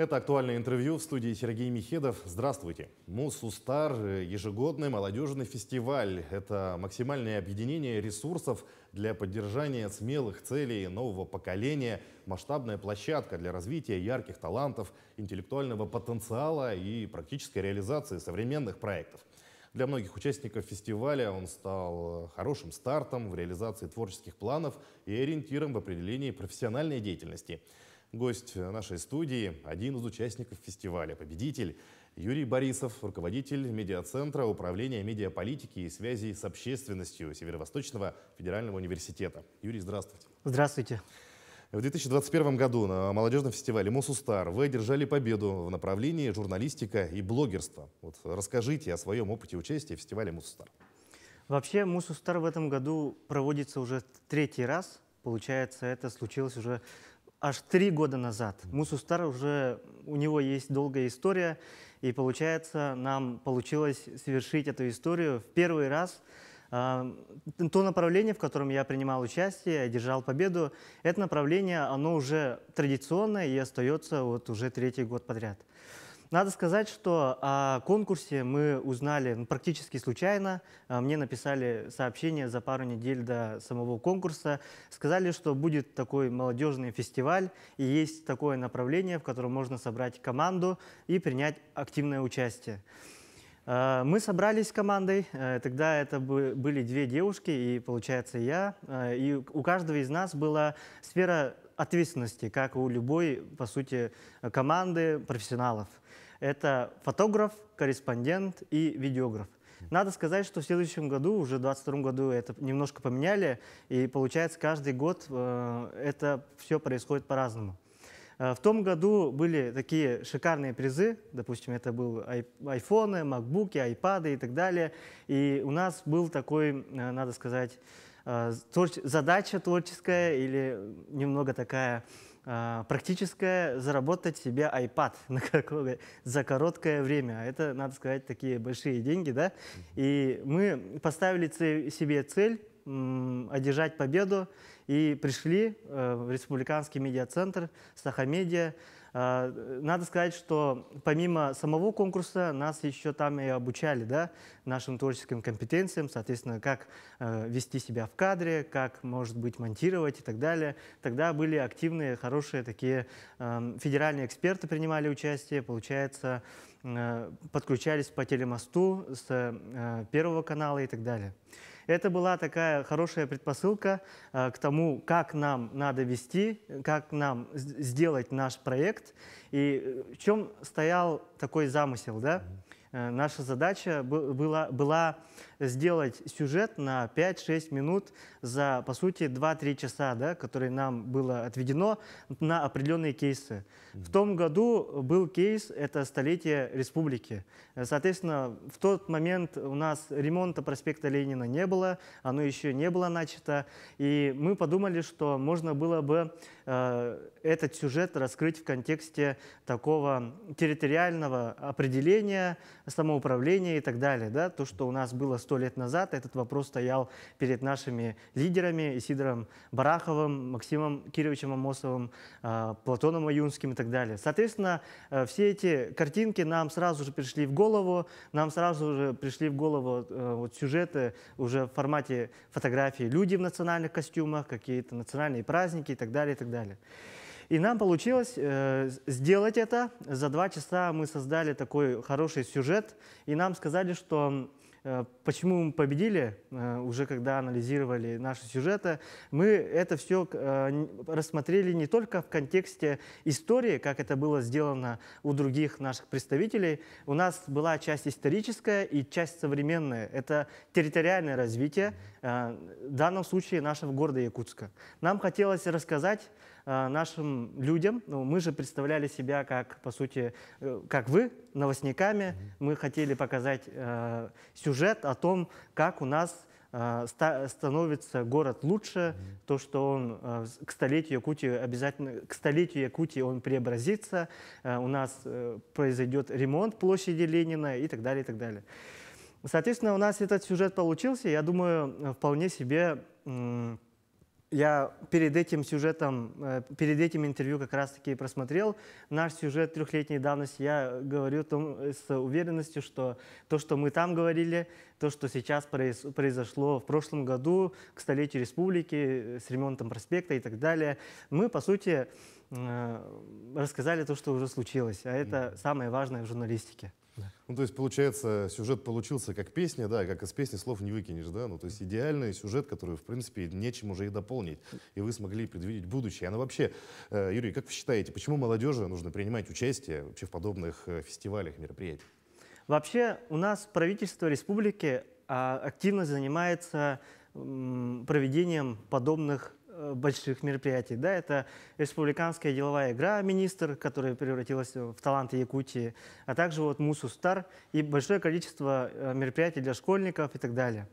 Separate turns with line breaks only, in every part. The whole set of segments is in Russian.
Это актуальное интервью в студии Сергей Михедов. Здравствуйте. Мусустар э, – ежегодный молодежный фестиваль. Это максимальное объединение ресурсов для поддержания смелых целей нового поколения, масштабная площадка для развития ярких талантов, интеллектуального потенциала и практической реализации современных проектов. Для многих участников фестиваля он стал э, хорошим стартом в реализации творческих планов и ориентиром в определении профессиональной деятельности. Гость нашей студии – один из участников фестиваля, победитель Юрий Борисов, руководитель медиацентра управления медиаполитики и связи с общественностью Северо-Восточного федерального университета. Юрий, здравствуйте. Здравствуйте. В 2021 году на молодежном фестивале «Мосустар» вы одержали победу в направлении журналистика и блогерство. Вот расскажите о своем опыте участия в фестивале «Мосустар».
Вообще «Мосустар» в этом году проводится уже третий раз. Получается, это случилось уже аж три года назад. Мусустар уже, у него есть долгая история, и получается, нам получилось совершить эту историю в первый раз. А, то направление, в котором я принимал участие, одержал победу, это направление, оно уже традиционное и остается вот уже третий год подряд. Надо сказать, что о конкурсе мы узнали ну, практически случайно. Э, мне написали сообщение за пару недель до самого конкурса. Сказали, что будет такой молодежный фестиваль, и есть такое направление, в котором можно собрать команду и принять активное участие. Э, мы собрались с командой, э, тогда это были две девушки и, получается, я. И у каждого из нас была сфера ответственности, как у любой, по сути, команды профессионалов. Это фотограф, корреспондент и видеограф. Надо сказать, что в следующем году, уже в 2022 году, это немножко поменяли, и получается каждый год э, это все происходит по-разному. Э, в том году были такие шикарные призы, допустим, это был айфоны, макбуки, айпады и так далее. И у нас был такой, э, надо сказать, задача творческая или немного такая а, практическое заработать себе iPad на какое, за короткое время. А это, надо сказать, такие большие деньги, да? И мы поставили цель, себе цель одержать победу и пришли э, в Республиканский медиацентр Стахамедиа, Э, надо сказать, что помимо самого конкурса нас еще там и обучали да, нашим творческим компетенциям, соответственно, как э, вести себя в кадре, как, может быть, монтировать и так далее. Тогда были активные, хорошие такие э, федеральные эксперты принимали участие, получается, подключались по телемосту с Первого канала и так далее это была такая хорошая предпосылка э, к тому, как нам надо вести, как нам сделать наш проект. И э, в чем стоял такой замысел, да? Mm -hmm. Э, наша задача была, была сделать сюжет на 5-6 минут за, по сути, 2-3 часа, да, которые нам было отведено на определенные кейсы. Mm -hmm. В том году был кейс, это столетие республики. Э, соответственно, в тот момент у нас ремонта проспекта Ленина не было, оно еще не было начато, и мы подумали, что можно было бы э, этот сюжет раскрыть в контексте такого территориального определения, самоуправления и так далее. Да? То, что у нас было сто лет назад, этот вопрос стоял перед нашими лидерами Сидором Бараховым, Максимом Кировичем Амосовым, э, Платоном Аюнским и так далее. Соответственно, э, все эти картинки нам сразу же пришли в голову, нам сразу же пришли в голову э, вот, сюжеты уже в формате фотографии люди в национальных костюмах, какие-то национальные праздники и так далее, и так далее. И нам получилось э, сделать это. За два часа мы создали такой хороший сюжет, и нам сказали, что Э, почему мы победили, э, уже когда анализировали наши сюжеты, мы это все э, рассмотрели не только в контексте истории, как это было сделано у других наших представителей. У нас была часть историческая и часть современная. Это территориальное развитие, в данном случае нашего города Якутска. Нам хотелось рассказать нашим людям, ну, мы же представляли себя как, по сути, как вы, новостниками, мы хотели показать сюжет, сюжет о том, как у нас э, становится город лучше, mm-hmm. то, что он э, к столетию Якутии обязательно, к столетию Якутии он преобразится, э, у нас произойдет ремонт площади Ленина и так далее, и так далее. Соответственно, у нас этот сюжет получился, я думаю, вполне себе я перед этим сюжетом, э, перед этим интервью как раз-таки просмотрел наш сюжет трехлетней давности. Я говорю э, с уверенностью, что то, что мы там говорили, то, что сейчас произошло в прошлом году к столетию республики, э, с ремонтом проспекта и так далее, мы, по сути, рассказали
то, что уже случилось. А это самое важное в журналистике. Ну, то есть, получается, сюжет получился как песня, да, как из песни слов не выкинешь, да, ну, то есть идеальный сюжет, который, в принципе, нечем уже и дополнить, и вы смогли предвидеть будущее. Она ну, вообще, э, Юрий, как вы считаете, почему молодежи нужно принимать участие вообще в подобных э, фестивалях, мероприятиях? Вообще у нас
правительство республики а, активно занимается проведением подобных Э, больших мероприятий. Да? Это республиканская деловая игра «Министр», которая превратилась в таланты Якутии, а также вот «Мусу Стар» и большое количество э, мероприятий для школьников и так далее.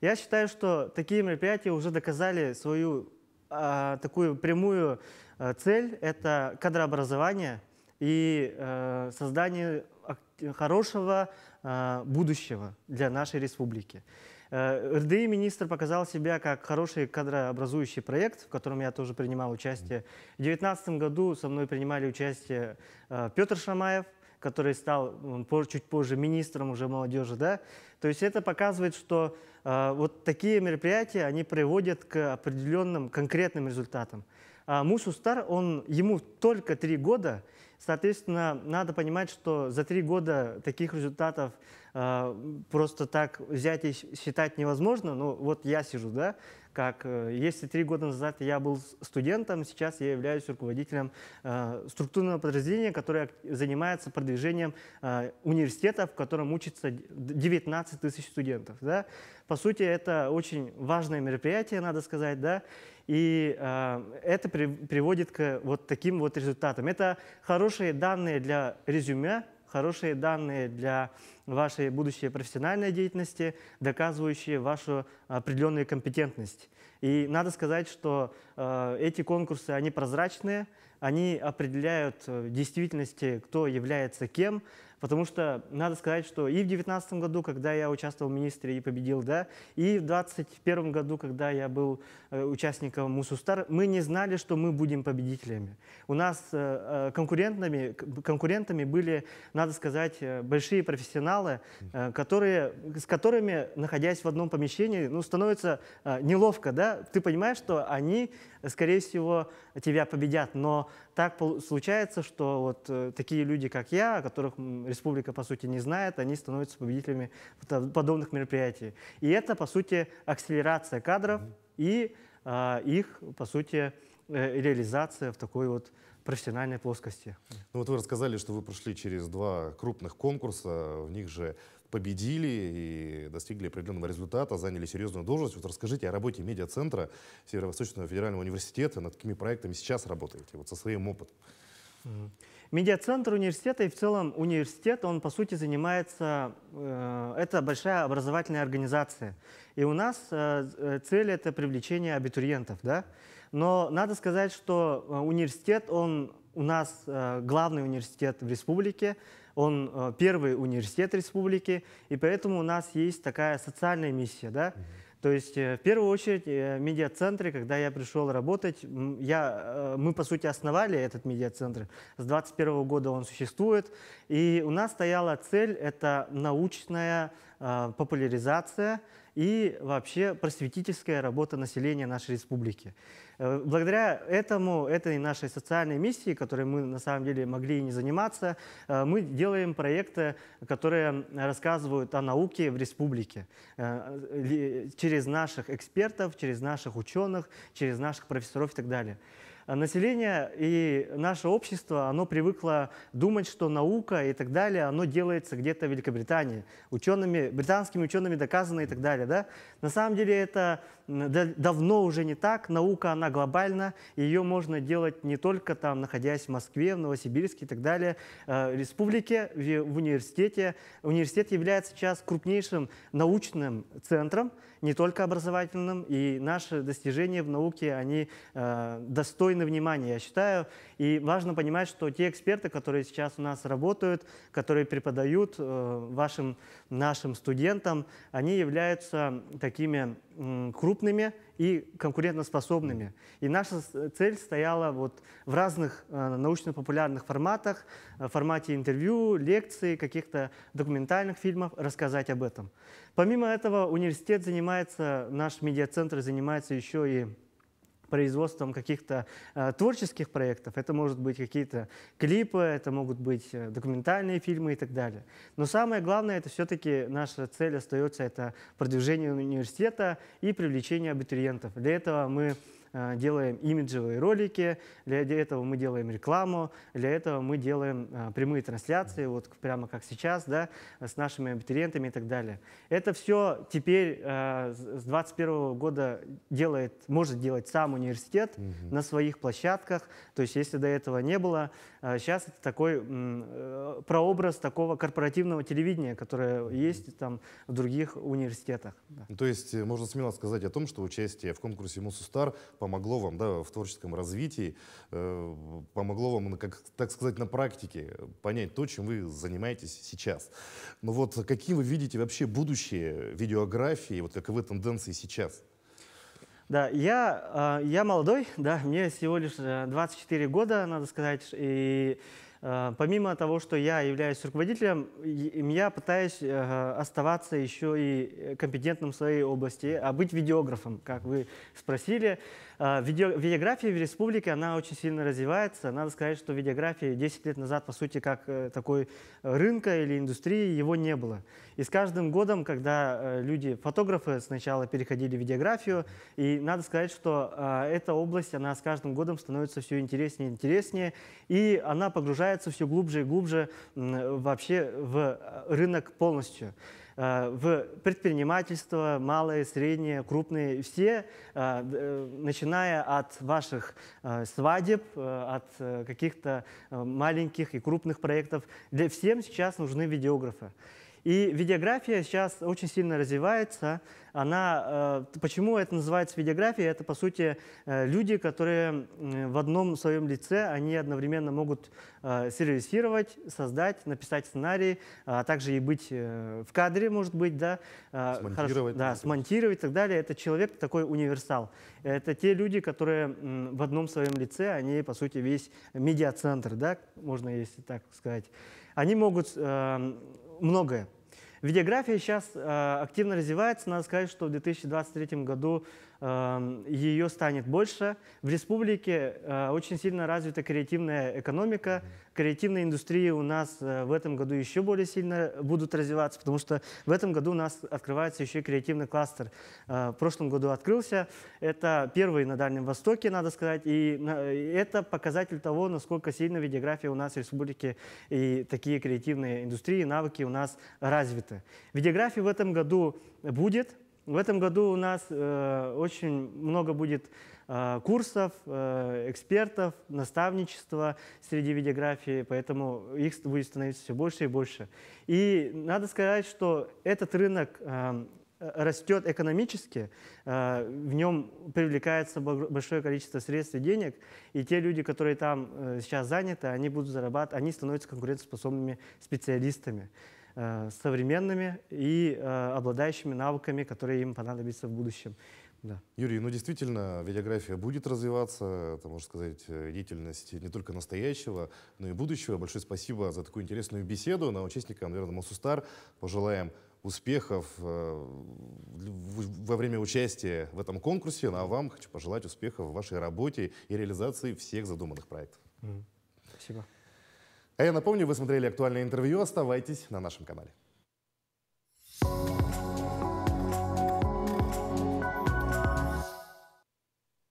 Я считаю, что такие мероприятия уже доказали свою а, такую прямую а, цель – это кадрообразование и а, создание хорошего будущего для нашей республики. Э, РДИ министр показал себя как хороший кадрообразующий проект, в котором я тоже принимал участие. В 2019 году со мной принимали участие э, Петр Шамаев, который стал чуть позже министром уже молодежи, да, то есть это показывает, что э, вот такие мероприятия, они приводят к определенным конкретным результатам. А Мусустар, он, ему только три года, соответственно, надо понимать, что за три года таких результатов а, просто так взять и считать невозможно. Но ну, вот я сижу, да, как э, если три года назад я был студентом, сейчас я являюсь руководителем э, структурного подразделения, которое занимается продвижением э, а, университета, в котором учится 19 тысяч студентов. Да? По сути, это очень важное мероприятие, надо сказать, да, и э, это при, приводит к вот таким вот результатам. Это хорошие данные для резюме, хорошие данные для вашей будущей профессиональной деятельности, доказывающие вашу определенную компетентность. И надо сказать, что э, эти конкурсы, они прозрачные, они определяют в э, действительности, кто является кем, Потому что надо сказать, что и в 2019 году, когда я участвовал в министре и победил, да, и в 2021 году, когда я был э, участником Мусустар, мы не знали, что мы будем победителями. У нас э, э конкурентами, конкурентами были, надо сказать, э, большие профессионалы, э, которые, с которыми, находясь в одном помещении, ну, становится неловко. Да? Ты понимаешь, что они скорее всего, тебя победят. Но так случается, что вот э, такие люди, как я, о которых республика, по сути, не знает, они становятся победителями подобных мероприятий. И это, по сути, акселерация кадров и э, их, по сути, э, реализация в такой вот профессиональной плоскости.
Ну вот вы рассказали, что вы прошли через два крупных конкурса, в них же победили и достигли определенного результата, заняли серьезную должность. Вот расскажите о работе медиацентра Северо-Восточного федерального университета, над какими проектами сейчас работаете, вот со своим опытом.
Медиацентр университета и в целом университет, он по сути занимается, э, это большая образовательная организация. И у нас э, э цель это привлечение абитуриентов, да. Но надо сказать, что э, университет, он у нас э, главный университет в республике, он э, первый университет республики, и поэтому у нас есть такая социальная миссия, да. То есть, э, в первую очередь, в центре, когда я пришел работать, я, мы, по сути, основали этот медиа центр. С 21 года он существует. И у нас стояла цель – это научная а, популяризация и вообще просветительская работа населения нашей республики. Э, благодаря этому, этой нашей социальной миссии, которой мы на самом деле могли и не заниматься, э, мы делаем проекты, которые рассказывают о науке в республике э, через наших экспертов, через наших ученых, через наших профессоров и так далее. Э, население и наше общество, оно привыкло думать, что наука и так далее, оно делается где-то в Великобритании, учеными, британскими учеными доказано и так далее. Да? На самом деле это давно уже не так. Наука, она глобальна, ее можно делать не только там, находясь в Москве, в Новосибирске и так далее, э, в республике, в университете. Университет является сейчас крупнейшим научным центром, не только образовательным, и наши достижения в науке, они э, достойны внимания, я считаю. И важно понимать, что те эксперты, которые сейчас у нас работают, которые преподают э, вашим, нашим студентам, они являются такими э, крупными и конкурентоспособными. И наша э, цель стояла вот в разных э, научно-популярных форматах, в э, формате интервью, лекций, каких-то документальных фильмов рассказать об этом. Помимо этого университет занимается, наш медиацентр занимается еще и производством каких-то э, творческих проектов. Это может быть какие-то клипы, это могут быть э, документальные фильмы и так далее. Но самое главное, это все-таки наша цель остается, это продвижение университета и привлечение абитуриентов. Для этого мы Э, делаем имиджевые ролики, для этого мы делаем рекламу, для этого мы делаем э, прямые трансляции, вот прямо как сейчас, да, с нашими абитуриентами и так далее. Это все теперь э, с 2021 года делает, может делать сам университет Mm -hmm. на своих площадках, то есть если до этого не было, сейчас это такой прообраз такого корпоративного телевидения, которое угу. есть там в других университетах.
Да. То есть можно смело сказать о том, что участие в конкурсе «Мусустар» помогло вам да, в творческом развитии, э, помогло вам, как, так сказать, на практике понять то, чем вы занимаетесь сейчас. Но вот какие вы видите вообще будущее видеографии, вот каковы тенденции сейчас? Да, я,
э, я молодой, да, мне всего лишь 24 э, года, надо сказать, и помимо того, что я являюсь руководителем, я пытаюсь оставаться еще и компетентным в своей области, а быть видеографом, как вы спросили. А, видеография в республике, она очень сильно развивается. Надо сказать, что видеография 10 лет назад, по сути, как э, такой рынка или индустрии, его не было. И с каждым годом, когда э, люди, фотографы сначала переходили в видеографию, и надо сказать, что а, эта область, она с каждым годом становится все интереснее и интереснее, и она погружается все глубже и глубже вообще в э, рынок полностью. Э, в предпринимательство, малое, среднее, крупные, все, э, э, начиная от ваших свадеб, от каких-то маленьких и крупных проектов, для всем сейчас нужны видеографы. И видеография сейчас очень сильно развивается. Она, э, почему это называется видеография? Это, по сути, э, люди, которые в одном своем лице, они одновременно могут э, сервисировать, создать, написать сценарий, а также и быть в кадре, может быть, да. Смонтировать. Хорошо, да, смонтировать и так далее. Это человек такой универсал. Это те люди, которые в одном своем лице, они, по сути, весь медиацентр, да, можно, если так сказать они могут э, многое. Видеография сейчас э, активно развивается. Надо сказать, что в 2023 году Эм, ее станет больше. В республике э, очень сильно развита креативная экономика. Креативные индустрии у нас э, в этом году еще более сильно будут развиваться, потому что в этом году у нас открывается еще и креативный кластер. Э, в прошлом году открылся. Это первый на Дальнем Востоке, надо сказать. И это показатель того, насколько сильно видеография у нас в республике и такие креативные индустрии, навыки у нас развиты. Видеография в этом году будет в этом году у нас э, очень много будет э, курсов, э, экспертов, наставничества среди видеографии, поэтому их будет становиться все больше и больше. И надо сказать, что этот рынок э, растет экономически, э, в нем привлекается большое количество средств и денег, и те люди, которые там э, сейчас заняты, они будут зарабатывать, они становятся конкурентоспособными специалистами. Э, современными и э, обладающими навыками, которые им понадобятся в будущем.
Да. Юрий, ну действительно, видеография будет развиваться, это, можно сказать, э, деятельность не только настоящего, но и будущего. Большое спасибо за такую интересную беседу. На участникам, наверное, Масустар, пожелаем успехов во время участия в этом конкурсе. Ну, а вам хочу пожелать успехов в вашей работе и реализации всех задуманных проектов. Спасибо. А я напомню, вы смотрели актуальное интервью. Оставайтесь на нашем канале.